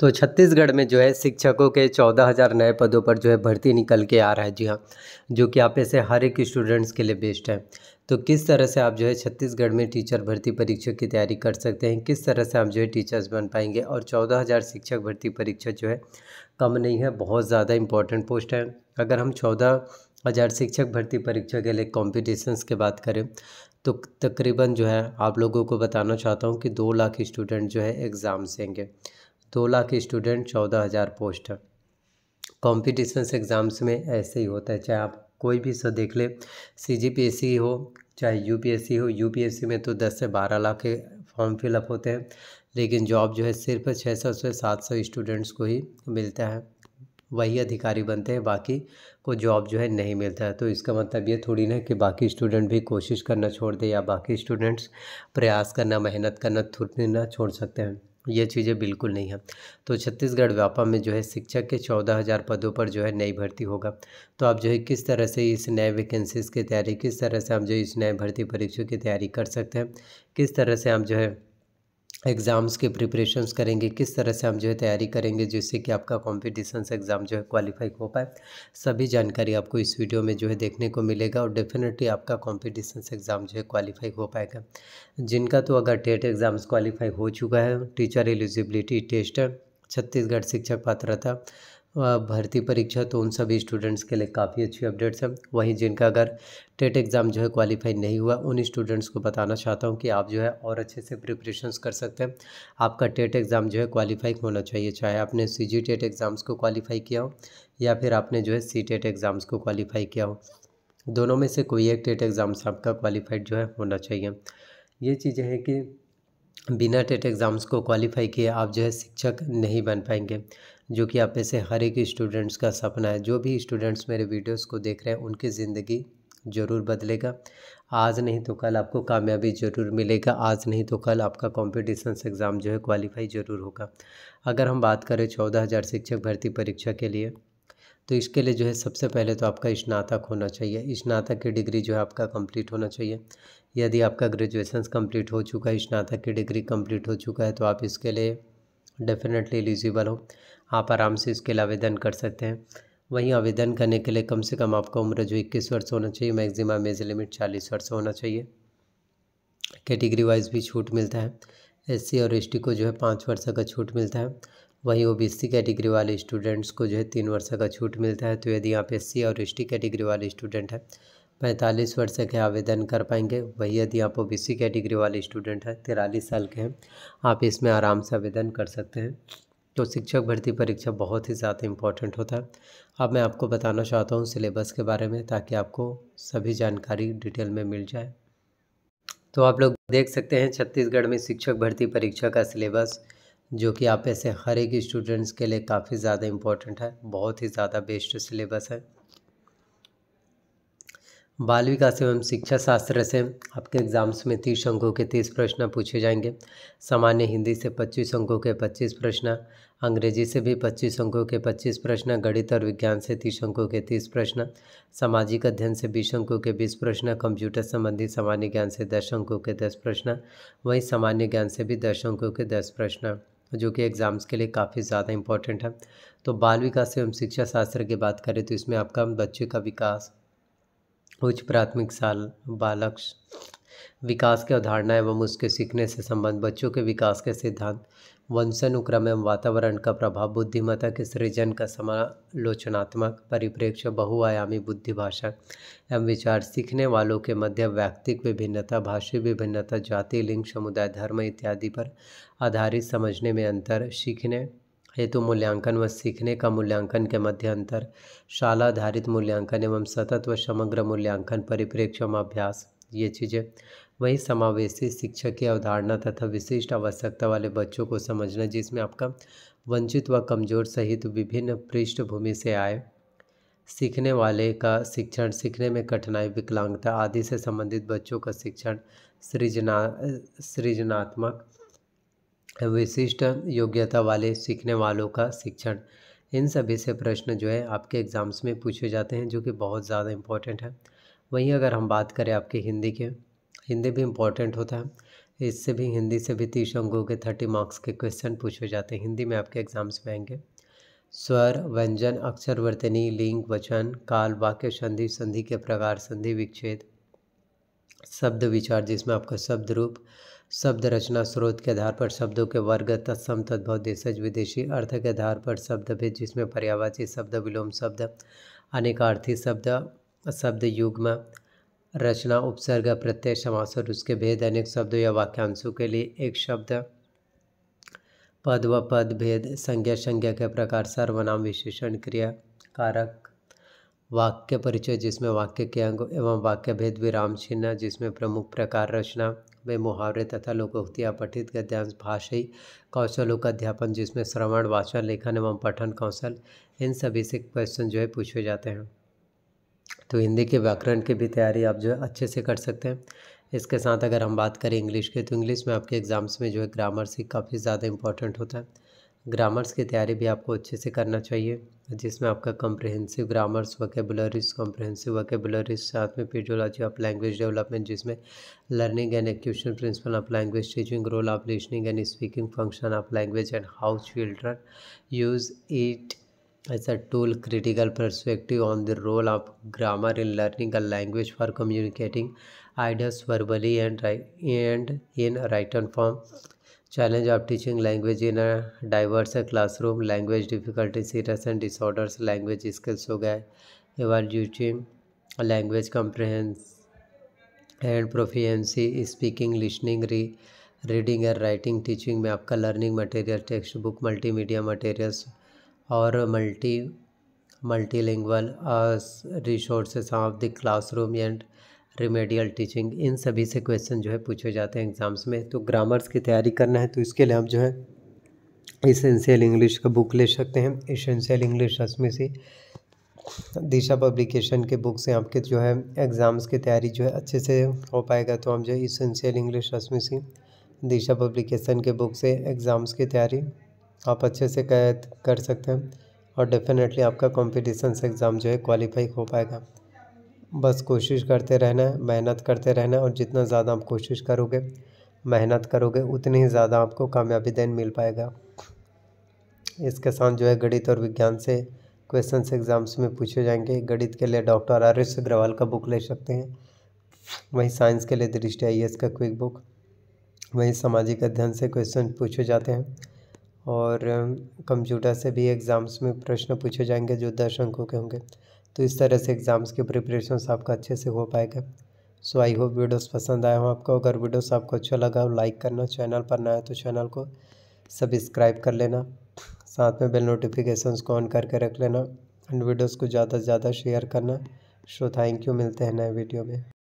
तो छत्तीसगढ़ में जो है शिक्षकों के चौदह हज़ार नए पदों पर जो है भर्ती निकल के आ रहा है जी हाँ जो कि आप ऐसे हर एक स्टूडेंट्स के लिए बेस्ट है तो किस तरह से आप जो है छत्तीसगढ़ में टीचर भर्ती परीक्षा की तैयारी कर सकते हैं किस तरह से आप जो है टीचर्स बन पाएंगे और चौदह हज़ार शिक्षक भर्ती परीक्षा जो है कम नहीं है बहुत ज़्यादा इंपॉर्टेंट पोस्ट है अगर हम चौदह हज़ार शिक्षक भर्ती परीक्षा के लिए कॉम्पिटिशन्स की बात करें तो तकरीबन जो है आप लोगों को बताना चाहता हूँ कि दो लाख स्टूडेंट जो है एग्ज़ाम्स देंगे दो लाख स्टूडेंट चौदह हज़ार पोस्ट कॉम्पिटिशन्स एग्ज़ाम्स में ऐसे ही होता है चाहे आप कोई भी सो देख ले सी जी पी एस सी हो चाहे यू पी एस सी हो यू पी एस सी में तो दस से बारह लाख के फॉर्म फिलअप होते हैं लेकिन जॉब जो है सिर्फ छः सौ से सात सौ स्टूडेंट्स को ही मिलता है वही अधिकारी बनते हैं बाकी को जॉब जो है नहीं मिलता है तो इसका मतलब ये थोड़ी ना कि बाकी स्टूडेंट भी कोशिश करना छोड़ दे या बाकी स्टूडेंट्स प्रयास करना मेहनत करना थोड़ी ना छोड़ सकते हैं ये चीज़ें बिल्कुल नहीं है तो छत्तीसगढ़ व्यापा में जो है शिक्षक के चौदह हज़ार पदों पर जो है नई भर्ती होगा तो आप जो है किस तरह से इस नए वैकेंसीज़ की तैयारी किस तरह से आप जो इस नए भर्ती परीक्षा की तैयारी कर सकते हैं किस तरह से आप जो है एग्ज़ाम्स के प्रिपरेशंस करेंगे किस तरह से हम जो है तैयारी करेंगे जिससे कि आपका कॉम्पिटिशन एग्ज़ाम जो है क्वालिफाई हो पाए सभी जानकारी आपको इस वीडियो में जो है देखने को मिलेगा और डेफिनेटली आपका कॉम्पिटिशन एग्ज़ाम जो है क्वालिफाई हो पाएगा जिनका तो अगर टेट एग्ज़ाम्स क्वालिफाई हो चुका है टीचर एलिजिबिलिटी टेस्ट छत्तीसगढ़ शिक्षक पात्रता भर्ती परीक्षा तो उन सभी स्टूडेंट्स के लिए काफ़ी अच्छी अपडेट्स हैं वहीं जिनका अगर टेट एग्ज़ाम जो है क्वालिफाई नहीं हुआ उन स्टूडेंट्स को बताना चाहता हूं कि आप जो है और अच्छे से प्रिपरेशंस कर सकते हैं आपका टेट एग्ज़ाम जो है क्वालिफाई होना चाहिए चाहे आपने सी जी टेट एग्ज़ाम्स को क्वालिफाई किया हो या फिर आपने जो है सी टेट एग्ज़ाम्स को क्वालिफाई किया हो दोनों में से कोई एक टेट एग्ज़ाम्स आपका क्वालिफाइड जो है होना चाहिए ये चीज़ें हैं कि बिना टेट एग्ज़ाम्स को क्वालिफाई किए आप जो है शिक्षक नहीं बन पाएंगे जो कि आप में से हर एक स्टूडेंट्स का सपना है जो भी स्टूडेंट्स मेरे वीडियोस को देख रहे हैं उनकी ज़िंदगी ज़रूर बदलेगा आज नहीं तो कल आपको कामयाबी ज़रूर मिलेगा आज नहीं तो कल आपका कॉम्पिटिशन एग्ज़ाम जो है क्वालिफाई ज़रूर होगा अगर हम बात करें चौदह हज़ार शिक्षक भर्ती परीक्षा के लिए तो इसके लिए जो है सबसे पहले तो आपका स्नातक होना चाहिए स्नातक की डिग्री जो है आपका कंप्लीट होना चाहिए यदि आपका ग्रेजुएशन कंप्लीट हो चुका है स्नातक की डिग्री कंप्लीट हो चुका है तो आप इसके लिए डेफिनेटली एलिजिबल हो आप आराम से इसके लिए आवेदन कर सकते हैं वहीं आवेदन करने के लिए कम से कम आपका उम्र जो इक्कीस वर्ष होना चाहिए मैक्सिमम एज लिमिट चालीस वर्ष होना चाहिए कैटेगरी वाइज भी छूट मिलता है एससी और एसटी को जो है पाँच वर्ष का छूट मिलता है वहीं ओबीसी कैटेगरी वाले स्टूडेंट्स को जो है तीन वर्ष का छूट मिलता है तो यदि आप एस और एस कैटेगरी वाले स्टूडेंट हैं पैंतालीस वर्ष के आवेदन कर पाएंगे वही यदि आप ओ कैटेगरी वाले स्टूडेंट हैं तिरालीस साल के हैं आप इसमें आराम से आवेदन कर सकते हैं तो शिक्षक भर्ती परीक्षा बहुत ही ज़्यादा इम्पॉर्टेंट होता है अब मैं आपको बताना चाहता हूँ सिलेबस के बारे में ताकि आपको सभी जानकारी डिटेल में मिल जाए तो आप लोग देख सकते हैं छत्तीसगढ़ में शिक्षक भर्ती परीक्षा का सिलेबस जो कि आप ऐसे हर एक स्टूडेंट्स के लिए काफ़ी ज़्यादा इम्पोर्टेंट है बहुत ही ज़्यादा बेस्ट सिलेबस है बाल विकास एवं शिक्षा शास्त्र से आपके एग्जाम्स में तीस अंकों के तीस प्रश्न पूछे जाएंगे सामान्य हिंदी से पच्चीस अंकों के पच्चीस प्रश्न अंग्रेजी से भी पच्चीस अंकों के पच्चीस प्रश्न गणित और विज्ञान से तीस अंकों के तीस प्रश्न सामाजिक अध्ययन से बीस अंकों के बीस प्रश्न कंप्यूटर संबंधी सामान्य ज्ञान से दस अंकों के दस प्रश्न वहीं सामान्य ज्ञान से भी दस अंकों के दस प्रश्न जो कि एग्ज़ाम्स के लिए काफ़ी ज़्यादा इंपॉर्टेंट है तो बाल विकास एवं शिक्षा शास्त्र की बात करें तो इसमें आपका बच्चे का विकास उच्च प्राथमिक साल बालक विकास के अवधारणा एवं उसके सीखने से संबंध बच्चों के विकास के सिद्धांत वंशानुक्रम एवं वातावरण का प्रभाव बुद्धिमत्ता के सृजन का समालोचनात्मक परिप्रेक्ष्य बहुआयामी बुद्धि भाषा एवं विचार सीखने वालों के मध्य व्यक्तिक विभिन्नता भाषी विभिन्नता जाति लिंग समुदाय धर्म इत्यादि पर आधारित समझने में अंतर सीखने हेतु मूल्यांकन व सीखने का मूल्यांकन के मध्य अंतर शाला आधारित मूल्यांकन एवं सतत व समग्र मूल्यांकन परिप्रेक्ष्य अभ्यास ये चीज़ें वही समावेशी शिक्षक की अवधारणा तथा विशिष्ट आवश्यकता वाले बच्चों को समझना जिसमें आपका वंचित व कमजोर सहित विभिन्न पृष्ठभूमि से आए सीखने वाले का शिक्षण सीखने में कठिनाई विकलांगता आदि से संबंधित बच्चों का शिक्षण सृजना सृजनात्मक विशिष्ट योग्यता वाले सीखने वालों का शिक्षण इन सभी से प्रश्न जो है आपके एग्ज़ाम्स में पूछे जाते हैं जो कि बहुत ज़्यादा इम्पॉर्टेंट है वहीं अगर हम बात करें आपके हिंदी के हिंदी भी इम्पॉर्टेंट होता है इससे भी हिंदी से भी तीस अंकों के थर्टी मार्क्स के क्वेश्चन पूछे जाते हैं हिंदी में आपके एग्ज़ाम्स में आएंगे स्वर व्यंजन अक्षर वर्तनी लिंग वचन काल वाक्य संधि संधि के प्रकार संधि विच्छेद शब्द विचार जिसमें आपका शब्द रूप शब्द रचना स्रोत के आधार पर शब्दों के वर्ग तत्सम तद्भव देशज विदेशी अर्थ के आधार पर शब्द भेद जिसमें पर्यावाची शब्द विलोम शब्द अनेकार्थी शब्द शब्द युग्म रचना उपसर्ग प्रत्यय समास और उसके भेद अनेक शब्दों या वाक्यांशों के लिए एक शब्द पद व पद भेद संज्ञा संज्ञा के प्रकार सर्वनाम विशेषण क्रिया कारक वाक्य परिचय जिसमें वाक्य के अंग एवं वाक्य भेद विराम चिन्ह जिसमें प्रमुख प्रकार रचना में मुहावरे तथा लोकोक्तियाँ पठित गद्यांश भाषाई कौशलों का अध्यापन जिसमें श्रवण वाचन लेखन एवं पठन कौशल इन सभी से क्वेश्चन जो है पूछे जाते हैं तो हिंदी के व्याकरण की भी तैयारी आप जो है अच्छे से कर सकते हैं इसके साथ अगर हम बात करें इंग्लिश की तो इंग्लिश में आपके एग्ज़ाम्स में जो है ग्रामर्स ही काफ़ी ज़्यादा इंपॉर्टेंट होता है ग्रामर्स की तैयारी भी आपको अच्छे से करना चाहिए जिसमें आपका comprehensive grammars vocabularies comprehensive vocabularies साथ में पेडियोलॉजी ऑफ लैंग्वेज डेवलपमेंट जिसमें learning and acquisition principle of language teaching role of listening and speaking function of language and how children use it a tool critical perspective on the role of grammar in learning a language for communicating ideas verbally and and in write and form challenge of teaching language in diverse classroom language difficulty serious and disorders language skills हो गए evaluating language comprehension and proficiency speaking listening re reading and writing teaching में आपका learning material textbook multimedia materials और multi multilingual resources of the classroom and remedial teaching in सभी से question जो है पूछे जाते हैं एग्ज़ाम्स में तो ग्रामर्स की तैयारी करना है तो इसके लिए आप जो है इसेंशियल इंग्लिश का बुक ले सकते हैं essential English Rashmi C Disha publication के बुक से आपके जो है एग्ज़ाम्स की तैयारी जो है अच्छे से हो पाएगा तो हम जो है essential English Rashmi C Disha publication के बुक से एग्ज़ाम्स की तैयारी आप अच्छे से कर सकते हैं और डेफिनेटली आपका कॉम्पिटिशन एग्ज़ाम जो है क्वालिफाई हो पाएगा बस कोशिश करते रहना है मेहनत करते रहना और जितना ज़्यादा आप कोशिश करोगे मेहनत करोगे उतनी ही ज़्यादा आपको कामयाबी देन मिल पाएगा इसके साथ जो है गणित और विज्ञान से क्वेश्चन एग्ज़ाम्स में पूछे जाएंगे गणित के लिए डॉक्टर आरिश अग्रवाल का बुक ले सकते हैं वहीं साइंस के लिए दृष्टि आई का क्विक बुक वहीं सामाजिक अध्ययन से क्वेश्चन पूछे जाते हैं और कंप्यूटर से भी एग्ज़ाम्स में प्रश्न पूछे जाएंगे जो दस अंकों के होंगे तो इस तरह से एग्ज़ाम्स के प्रिपरेशन आपका अच्छे से हो पाएगा सो आई होप वीडियोस पसंद आए हो आपको अगर वीडियोस आपको अच्छा लगा हो लाइक करना चैनल पर नया तो चैनल को सब्सक्राइब कर लेना साथ में बेल नोटिफिकेशंस को ऑन करके रख लेना एंड वीडियोस को ज़्यादा से ज़्यादा शेयर करना सो थैंक यू मिलते हैं नए वीडियो में